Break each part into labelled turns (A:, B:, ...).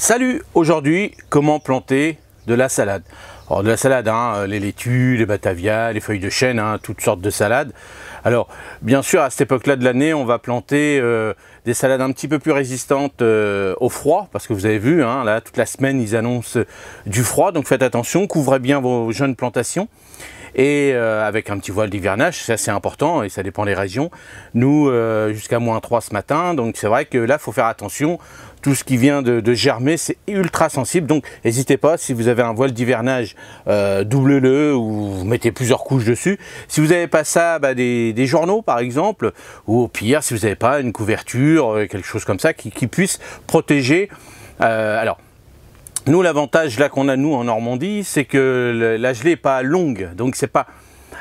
A: Salut Aujourd'hui, comment planter de la salade Alors de la salade, hein, euh, les laitues, les batavia, les feuilles de chêne, hein, toutes sortes de salades. Alors bien sûr, à cette époque-là de l'année, on va planter euh, des salades un petit peu plus résistantes euh, au froid, parce que vous avez vu, hein, là, toute la semaine, ils annoncent euh, du froid, donc faites attention, couvrez bien vos jeunes plantations. Et euh, avec un petit voile d'hivernage, c'est assez important et ça dépend des régions. Nous, jusqu'à moins 3 ce matin, donc c'est vrai que là, il faut faire attention. Tout ce qui vient de, germer, c'est ultra sensible. Donc n'hésitez pas, si vous avez un voile d'hivernage, double-le ou vous mettez plusieurs couches dessus. Si vous n'avez pas ça, bah, des, des, journaux par exemple, ou au pire, si vous n'avez pas une couverture, euh, quelque chose comme ça, qui, puisse protéger. Euh, alors, nous, l'avantage là qu'on a, nous, en Normandie, c'est que la gelée n'est pas longue, donc c'est pas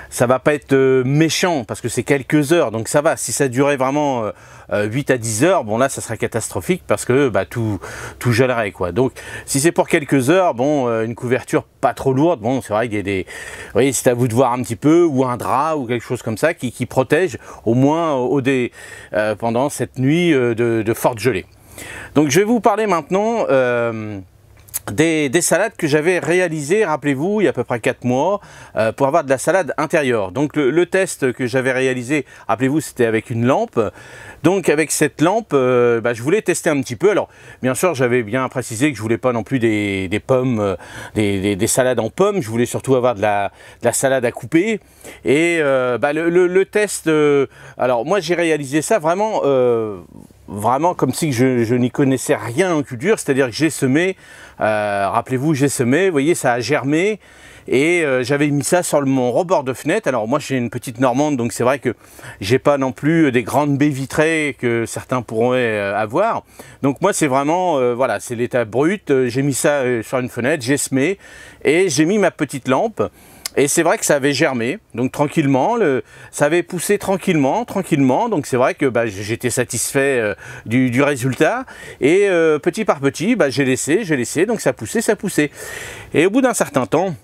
A: ça va pas être euh, méchant parce que c'est quelques heures donc ça va si ça durait vraiment 8 euh, euh, à 10 heures bon là ça serait catastrophique parce que bah, tout tout gèlerait quoi donc si c'est pour quelques heures bon une couverture pas trop lourde bon c'est vrai qu'il y a des voyez c'est à vous de voir un petit peu ou un drap ou quelque chose comme ça qui, protège au moins au dé pendant cette nuit de, de forte gelée donc je vais vous parler maintenant des, salades que j'avais réalisées, rappelez-vous, il y a à peu près 4 mois, euh, pour avoir de la salade intérieure. Donc le, test que j'avais réalisé, rappelez-vous, c'était avec une lampe. Donc avec cette lampe, euh, bah, je voulais tester un petit peu. Alors bien sûr, j'avais bien précisé que je voulais pas non plus des, pommes, euh, des, salades en pommes. Je voulais surtout avoir de la, salade à couper. Et bah, le, test, alors moi j'ai réalisé ça vraiment vraiment comme si je, n'y connaissais rien en culture, c'est-à-dire que j'ai semé, euh, rappelez-vous, j'ai semé, vous voyez, ça a germé, et euh, j'avais mis ça sur mon rebord de fenêtre. Alors moi, j'ai une petite normande, donc c'est vrai que j'ai pas non plus euh, des grandes baies vitrées que certains pourraient avoir. Donc moi, c'est vraiment, voilà, c'est l'état brut, j'ai mis ça sur une fenêtre, j'ai semé, et j'ai mis ma petite lampe, et c'est vrai que ça avait germé, donc tranquillement, ça avait poussé tranquillement, tranquillement. Donc c'est vrai que bah, j'étais satisfait euh, du, résultat. Et euh, petit par petit, bah, j'ai laissé, j'ai laissé, donc ça poussait, ça poussait. Et au bout d'un certain temps,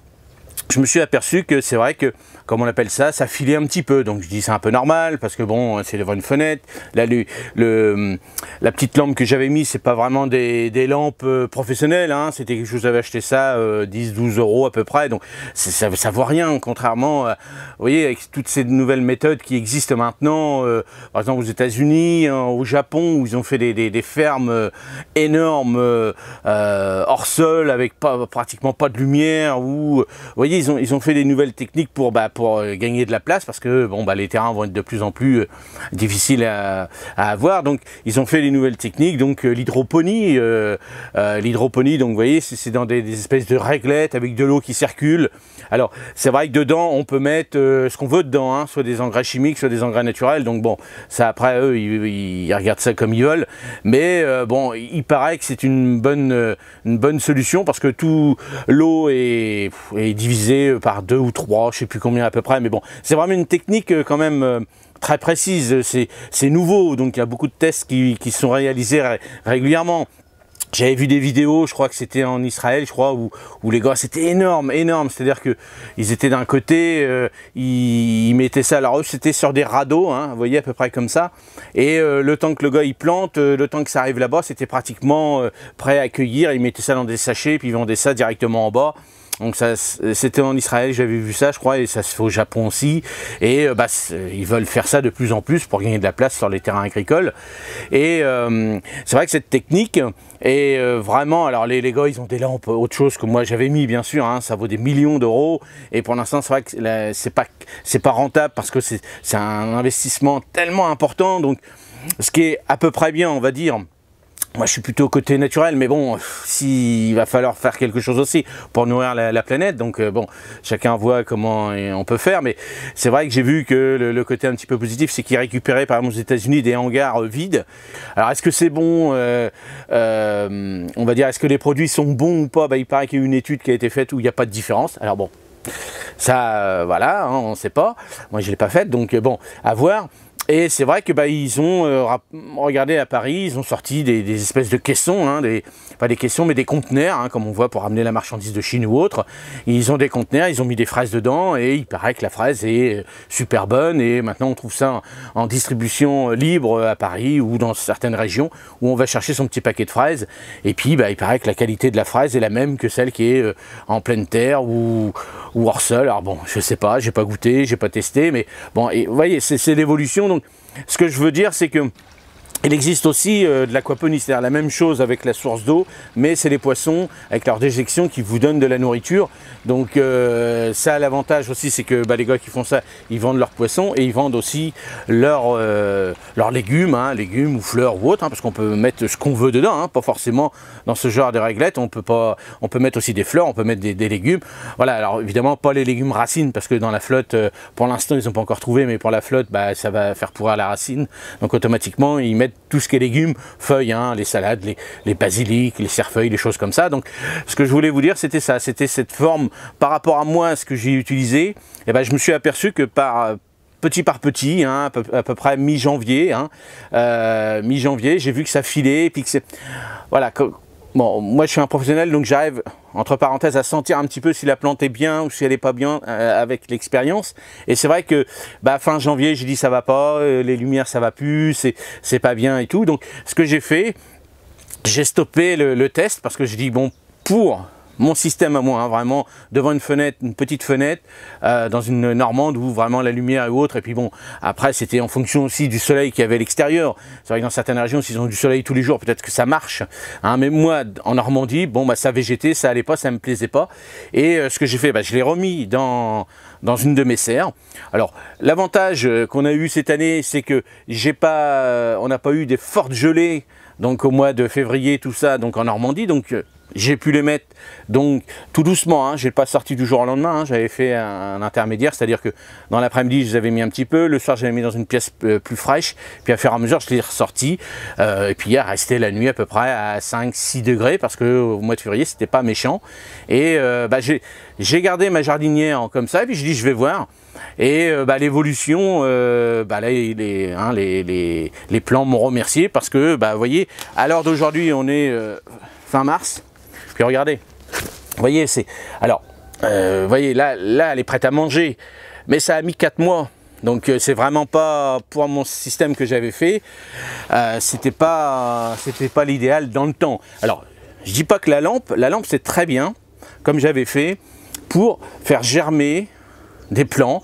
A: je me suis aperçu que c'est vrai que, comme on appelle ça, ça filait un petit peu. Donc je dis c'est un peu normal parce que bon, c'est devant une fenêtre. la le, la petite lampe que j'avais mis c'est pas vraiment des, lampes euh, professionnelles. Hein. c'était C'était je vous avais acheté ça 10-12 euh, euros à peu près. Donc ça, ça vaut rien, contrairement, vous voyez, avec toutes ces nouvelles méthodes qui existent maintenant, euh, par exemple aux États-Unis, hein, au Japon, où ils ont fait des, fermes énormes hors sol avec pas, pratiquement pas de lumière. Ou vous voyez, ils ont, fait des nouvelles techniques pour, bah, pour euh, gagner de la place parce que bon, bah, les terrains vont être de plus en plus euh, difficiles à, avoir. Donc, ils ont fait des nouvelles techniques. Donc, euh, l'hydroponie, l'hydroponie, donc, vous voyez, c'est dans des, espèces de réglettes avec de l'eau qui circule. Alors, c'est vrai que dedans, on peut mettre ce qu'on veut dedans, hein, soit des engrais chimiques, soit des engrais naturels. Donc, bon, ça, après, eux, ils, regardent ça comme ils veulent. Mais bon, il paraît que c'est une bonne, une bonne solution parce que tout l'eau est, est divisée euh, par deux ou trois, je sais plus combien à peu près, mais bon, c'est vraiment une technique euh, quand même euh, très précise, c'est nouveau, donc il y a beaucoup de tests qui, sont réalisés régulièrement. J'avais vu des vidéos, je crois que c'était en Israël, je crois, où, les gars, c'était énorme, énorme. C'est-à-dire que ils étaient d'un côté, ils, mettaient ça alors c'était sur des radeaux, hein, vous voyez, à peu près comme ça. Et le temps que le gars, il plante, le temps que ça arrive là-bas, c'était pratiquement prêt à accueillir. Ils mettaient ça dans des sachets, puis ils vendaient ça directement en bas. Donc c'était en Israël, j'avais vu ça, je crois, et ça se fait au Japon aussi. Et euh, bah, ils veulent faire ça de plus en plus pour gagner de la place sur les terrains agricoles. Et euh, c'est vrai que cette technique est euh, vraiment... Alors les, les, gars, ils ont des lampes, autre chose que moi j'avais mis, bien sûr. Hein, ça vaut des millions d'euros. Et pour l'instant, c'est vrai que c'est pas, pas rentable parce que c'est un investissement tellement important. Donc ce qui est à peu près bien, on va dire, moi, je suis plutôt côté naturel, mais bon, s'il il va falloir faire quelque chose aussi pour nourrir la, planète. Donc, euh, bon, chacun voit comment on peut faire. Mais c'est vrai que j'ai vu que le, côté un petit peu positif, c'est qu'il récupéré par exemple, aux États-Unis des hangars euh, vides. Alors, est-ce que c'est bon euh, On va dire, est-ce que les produits sont bons ou pas bah, Il paraît qu'il y a une étude qui a été faite où il n'y a pas de différence. Alors, bon, ça, voilà, hein, on ne sait pas. Moi, je ne l'ai pas faite, donc bon, à voir. Et c'est vrai que bah, ils ont euh, regardé à Paris, ils ont sorti des, espèces de caissons, hein, des, pas des caissons mais des conteneurs, hein, comme on voit pour amener la marchandise de Chine ou autre. Ils ont des conteneurs, ils ont mis des fraises dedans et il paraît que la fraise est euh, super bonne et maintenant on trouve ça en, distribution euh, libre à Paris ou dans certaines régions où on va chercher son petit paquet de fraises. Et puis bah, il paraît que la qualité de la fraise est la même que celle qui est en pleine terre ou, hors sol. Alors bon, je sais pas, j'ai pas goûté, j'ai pas testé, mais bon, et, vous voyez, c'est l'évolution donc, ce que je veux dire, c'est que il existe aussi euh, de l'aquaponie, c'est-à-dire la même chose avec la source d'eau, mais c'est les poissons avec leur déjection qui vous donnent de la nourriture. Donc ça euh, ça, l'avantage aussi, c'est que bah, les gars qui font ça, ils vendent leurs poissons et ils vendent aussi leurs euh, légumes, hein, légumes ou fleurs ou autres, hein, parce qu'on peut mettre ce qu'on veut dedans, hein, pas forcément dans ce genre de réglettes. On peut pas, on peut mettre aussi des fleurs, on peut mettre des, légumes. Voilà, alors évidemment pas les légumes racines, parce que dans la flotte, pour l'instant ils n'ont pas encore trouvé, mais pour la flotte, bah, ça va faire pourrir la racine. Donc automatiquement ils mettent tout ce qui est légumes, feuilles, hein, les salades, les, les basiliques, les cerfeuilles, les choses comme ça. Donc ce que je voulais vous dire, c'était ça, c'était cette forme par rapport à moi, ce que j'ai utilisé. Et eh ben, je me suis aperçu que par euh, petit par petit, hein, à, peu, près mi-janvier, hein, euh, mi-janvier, j'ai vu que ça filait, et puis que c'est... Voilà, Bon, moi je suis un professionnel, donc j'arrive, entre parenthèses, à sentir un petit peu si la plante est bien ou si elle n'est pas bien euh, avec l'expérience. Et c'est vrai que bah, fin janvier, j'ai dit ça va pas, euh, les lumières ça va plus, c'est pas bien et tout. Donc ce que j'ai fait, j'ai stoppé le, le test parce que je dis bon, pour mon système à moi, hein, vraiment devant une fenêtre, une petite fenêtre, euh, dans une normande où vraiment la lumière est autre. Et puis bon, après c'était en fonction aussi du soleil qu'il y avait à l'extérieur. C'est vrai que dans certaines régions, s'ils ont du soleil tous les jours, peut-être que ça marche. Hein. mais moi, en Normandie, bon, bah, ça végétait, ça allait pas, ça me plaisait pas. Et euh, ce que j'ai fait, bah, je l'ai remis dans, dans une de mes serres. Alors, l'avantage euh, qu'on a eu cette année, c'est que j'ai pas, on n'a pas eu des fortes gelées donc au mois de février, tout ça, donc en Normandie. Donc j'ai pu les mettre donc tout doucement, hein, j'ai pas sorti du jour au lendemain, hein. j'avais fait un, intermédiaire, c'est-à-dire que dans l'après-midi je les avais mis un petit peu, le soir je les avais mis dans une pièce euh, plus fraîche, puis à faire et à mesure je les ai ressortis, euh, et puis a resté la nuit à peu près à 5-6 degrés, parce que au mois de février c'était pas méchant, et euh, bah, j'ai gardé ma jardinière comme ça, et puis je dis je vais voir, et bah, l'évolution, bah, hein, les, les, plans m'ont remercié parce que, vous voyez, à l'heure d'aujourd'hui, on est fin mars. Puis regardez, vous voyez, c'est. Alors, euh, voyez, là, là, elle est prête à manger. Mais ça a mis 4 mois. Donc euh, c'est vraiment pas pour mon système que j'avais fait, euh, c'était pas, c'était pas l'idéal dans le temps. Alors je dis pas que la lampe, la lampe c'est très bien, comme j'avais fait, pour faire germer des plants,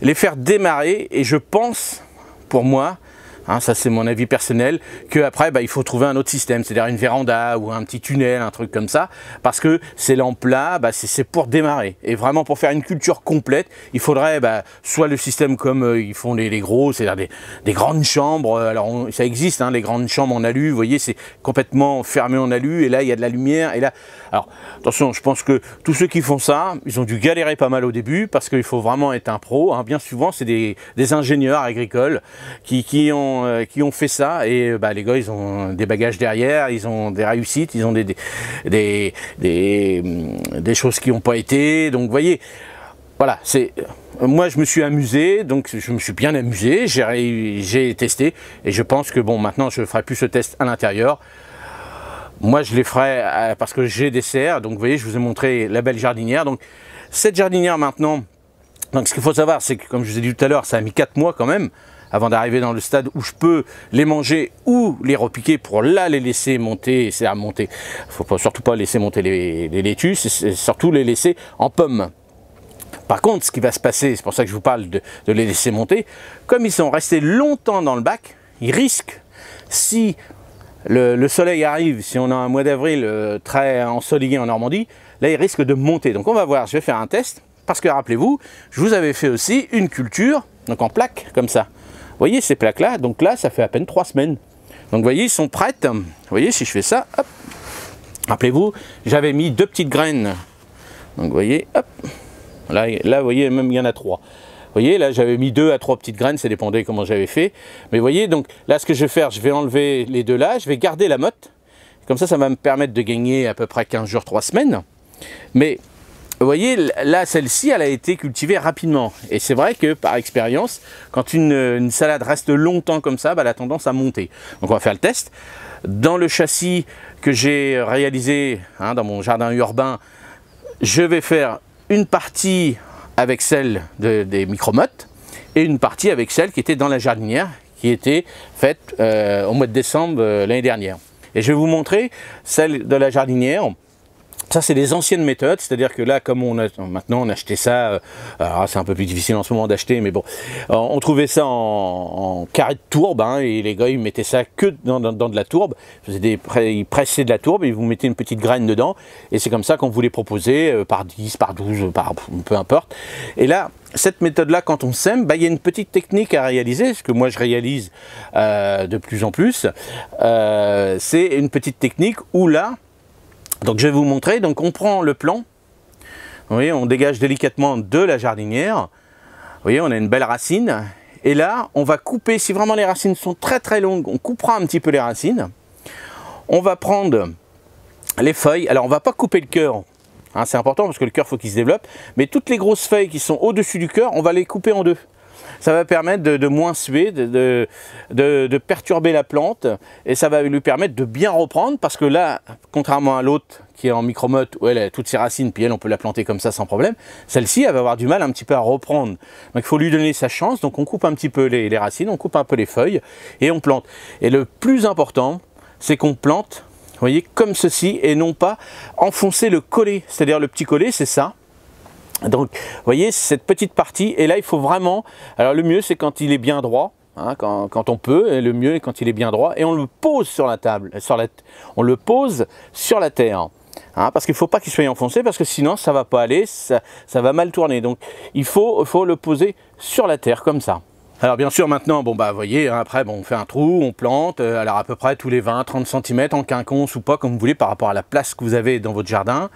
A: les faire démarrer et je pense pour moi Hein, ça, c'est mon avis personnel. Qu'après, bah, il faut trouver un autre système, c'est-à-dire une véranda ou un petit tunnel, un truc comme ça. Parce que ces lampes-là, bah, c'est pour démarrer. Et vraiment, pour faire une culture complète, il faudrait bah, soit le système comme euh, ils font les, gros, c'est-à-dire des, grandes chambres. Euh, alors, ça existe, hein, les grandes chambres en alu. Vous voyez, c'est complètement fermé en alu. Et là, il y a de la lumière. Et là, alors, attention, je pense que tous ceux qui font ça, ils ont dû galérer pas mal au début parce qu'il faut vraiment être un pro. Hein. Bien souvent, c'est des, ingénieurs agricoles euh, qui, ont, fait ça et euh, bah, les gars, ils ont des bagages derrière, ils ont des réussites, ils ont des, hum, choses qui n'ont pas été. Donc, vous voyez, voilà, c'est moi je me suis amusé, donc je me suis bien amusé, j'ai testé et je pense que bon maintenant je ne ferai plus ce test à l'intérieur. Moi, je les ferai euh, parce que j'ai des serres. Donc, vous voyez, je vous ai montré la belle jardinière. Donc, cette jardinière maintenant, donc ce qu'il faut savoir, c'est que comme je vous ai dit tout à l'heure, ça a mis 4 mois quand même avant d'arriver dans le stade où je peux les manger ou les repiquer pour là les laisser monter, c'est à monter. Il ne faut surtout pas laisser monter les, les laitues, c'est surtout les laisser en pommes. Par contre, ce qui va se passer, c'est pour ça que je vous parle de, de les laisser monter, comme ils sont restés longtemps dans le bac, ils risquent, si le, soleil arrive, si on a un mois d'avril euh, très ensoleillé en Normandie, là il risque de monter. Donc on va voir, je vais faire un test, parce que rappelez-vous, je vous avais fait aussi une culture, donc en plaques, comme ça. Vous voyez ces plaques-là, donc là ça fait à peine trois semaines. Donc vous voyez, ils sont prêtes. Vous voyez, si je fais ça, Rappelez-vous, j'avais mis deux petites graines. Donc vous voyez, hop. Là, là, vous voyez, même il y en a trois voyez, là j'avais mis deux à trois petites graines, ça dépendait comment j'avais fait. Mais vous voyez, donc là ce que je vais faire, je vais enlever les deux là, je vais garder la motte. Comme ça, ça va me permettre de gagner à peu près 15 jours, 3 semaines. Mais vous voyez, là, celle-ci, elle a été cultivée rapidement. Et c'est vrai que, par expérience, quand une, salade reste longtemps comme ça, bah, elle a tendance à monter. Donc, on va faire le test. Dans le châssis que j'ai réalisé hein, dans mon jardin urbain, je vais faire une partie avec celle des micromottes et une partie avec celle qui était dans la jardinière qui était faite euh, au mois de décembre euh, l'année dernière. Et je vais vous montrer celle de la jardinière ça, c'est des anciennes méthodes, c'est-à-dire que là, comme on a maintenant on achetait ça, euh, c'est un peu plus difficile en ce moment d'acheter, mais bon, euh, on trouvait ça en, carré de tourbe, hein, et les gars ils mettaient ça que dans, de la tourbe, des, ils pressaient de la tourbe et vous mettez une petite graine dedans, et c'est comme ça qu'on vous les proposait euh, par 10, par 12, par peu importe. Et là, cette méthode-là, quand on sème, bah, il y a une petite technique à réaliser, ce que moi je réalise de plus en plus, c'est une petite technique où là, donc je vais vous montrer, donc on prend le plan, vous on dégage délicatement de la jardinière, vous voyez, on a une belle racine, et là, on va couper, si vraiment les racines sont très très longues, on coupera un petit peu les racines, on va prendre les feuilles, alors on va pas couper le cœur, hein, c'est important parce que le cœur faut qu'il se développe, mais toutes les grosses feuilles qui sont au-dessus du cœur, on va les couper en deux ça va permettre de, moins suer, de, de, perturber la plante et ça va lui permettre de bien reprendre parce que là, contrairement à l'autre qui est en micromote où elle a toutes ses racines, puis elle, on peut la planter comme ça sans problème, celle-ci, elle va avoir du mal un petit peu à reprendre. Donc il faut lui donner sa chance, donc on coupe un petit peu les, les racines, on coupe un peu les feuilles et on plante. Et le plus important, c'est qu'on plante, voyez, comme ceci et non pas enfoncer le collet. C'est-à-dire le petit collet, c'est ça. Donc, vous voyez, cette petite partie, et là, il faut vraiment... Alors, le mieux, c'est quand il est bien droit, hein, quand, on peut, et le mieux est quand il est bien droit, et on le pose sur la table, sur on le pose sur la terre. Hein, parce qu'il ne faut pas qu'il soit enfoncé, parce que sinon, ça ne va pas aller, ça, va mal tourner. Donc, il faut, faut le poser sur la terre, comme ça. Alors bien sûr maintenant, bon bah vous voyez, hein, après on fait un trou, on plante, euh, alors à peu près tous les 20-30 cm en quinconce ou pas comme vous voulez par rapport à la place que vous avez dans votre jardin.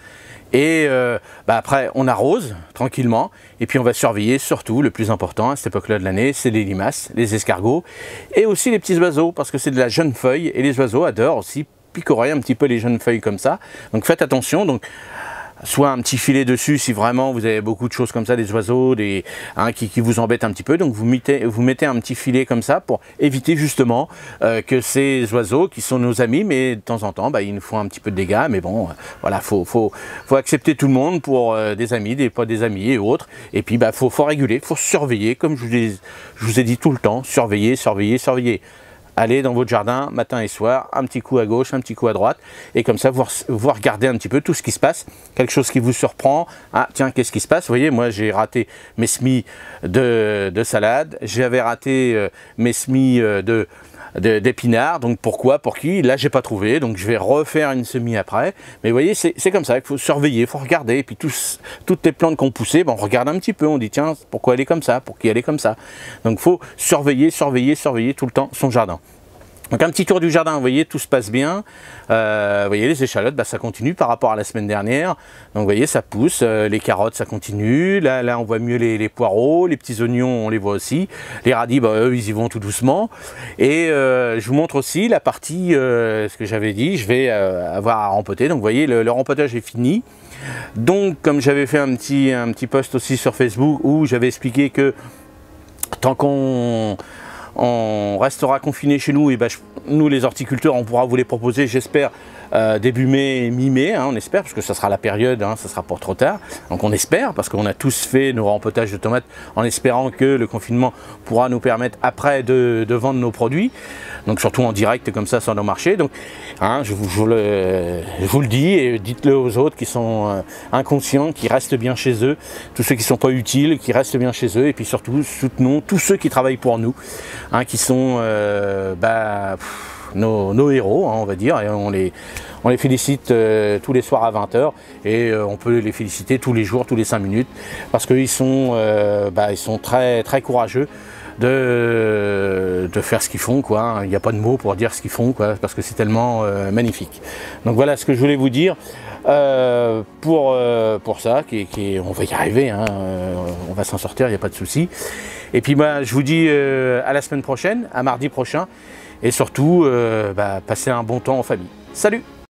A: Et euh, bah, après on arrose tranquillement et puis on va surveiller surtout le plus important à cette époque-là de l'année, c'est les limaces, les escargots et aussi les petits oiseaux parce que c'est de la jeune feuille et les oiseaux adorent aussi picorer un petit peu les jeunes feuilles comme ça. Donc faites attention. Donc soit un petit filet dessus si vraiment vous avez beaucoup de choses comme ça, des oiseaux, des hein, qui, vous embêtent un petit peu. Donc vous mettez, vous mettez un petit filet comme ça pour éviter justement euh, que ces oiseaux qui sont nos amis, mais de temps en temps, bah, ils nous font un petit peu de dégâts. Mais bon, euh, voilà, faut, faut, accepter tout le monde pour euh, des amis, des pas des amis et autres. Et puis bah faut, faut réguler, faut surveiller, comme je vous ai dit tout le temps, surveiller, surveiller, surveiller allez dans votre jardin matin et soir, un petit coup à gauche, un petit coup à droite, et comme ça vous, regardez un petit peu tout ce qui se passe, quelque chose qui vous surprend, ah tiens qu'est-ce qui se passe, vous voyez moi j'ai raté mes semis de, de salade, j'avais raté euh, mes semis euh, de, d'épinards. Donc pourquoi, pour qui Là, j'ai pas trouvé, donc je vais refaire une semis après. Mais vous voyez, c'est comme ça il faut surveiller, il faut regarder. Et puis tous, toutes les plantes qu'on poussait ben, on regarde un petit peu, on dit tiens, pourquoi elle est comme ça, pour qui elle est comme ça. Donc faut surveiller, surveiller, surveiller tout le temps son jardin. Donc un petit tour du jardin, vous voyez, tout se passe bien. Euh, vous voyez, les échalotes, bah, ça continue par rapport à la semaine dernière. Donc vous voyez, ça pousse, euh, les carottes, ça continue. Là, là on voit mieux les, poireaux, les petits oignons, on les voit aussi. Les radis, bah, eux, ils y vont tout doucement. Et euh, je vous montre aussi la partie, ce que j'avais dit, je vais avoir à rempoter. Donc vous voyez, le, rempotage est fini. Donc comme j'avais fait un petit, un petit post aussi sur Facebook où j'avais expliqué que tant qu'on on restera confiné chez nous, et ben, nous les horticulteurs, on pourra vous les proposer, j'espère, euh, début mai, mi-mai, hein, on espère, parce que ça sera la période, hein, ça sera pour trop tard. Donc on espère, parce qu'on a tous fait nos rempotages de tomates en espérant que le confinement pourra nous permettre après de, vendre nos produits. Donc surtout en direct comme ça sur nos marchés. Donc hein, je, vous, le, dis et dites-le aux autres qui sont euh, inconscients, qui restent bien chez eux, tous ceux qui ne sont pas utiles, qui restent bien chez eux, et puis surtout soutenons tous ceux qui travaillent pour nous, qui sont euh, bah, nos, héros, hein, on va dire, et on les, on les félicite euh, tous les soirs à 20h et euh, on peut les féliciter tous les jours, tous les 5 minutes, parce qu'ils sont, euh, bah, ils sont très, très courageux. De, faire ce qu'ils font quoi. Hein. Il n'y a pas de mots pour dire ce qu'ils font quoi, parce que c'est tellement magnifique. Donc voilà ce que je voulais vous dire. pour, pour ça, qui, on va y arriver, hein, on va s'en sortir, il n'y a pas de souci. Et puis moi, bah, je vous dis à la semaine prochaine, à mardi prochain et surtout, euh, bah, passez un bon temps en famille. Salut